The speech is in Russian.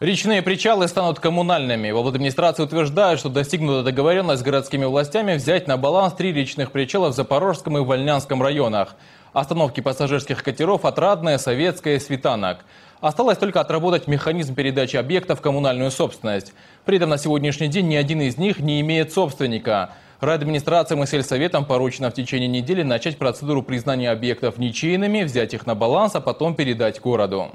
Речные причалы станут коммунальными. В администрации утверждают, что достигнута договоренность с городскими властями взять на баланс три речных причала в Запорожском и Вольнянском районах. Остановки пассажирских катеров «Отрадная», «Советская» и «Светанок». Осталось только отработать механизм передачи объекта в коммунальную собственность. При этом на сегодняшний день ни один из них не имеет собственника. Райадминистрациям и сельсоветам поручено в течение недели начать процедуру признания объектов ничейными, взять их на баланс, а потом передать городу.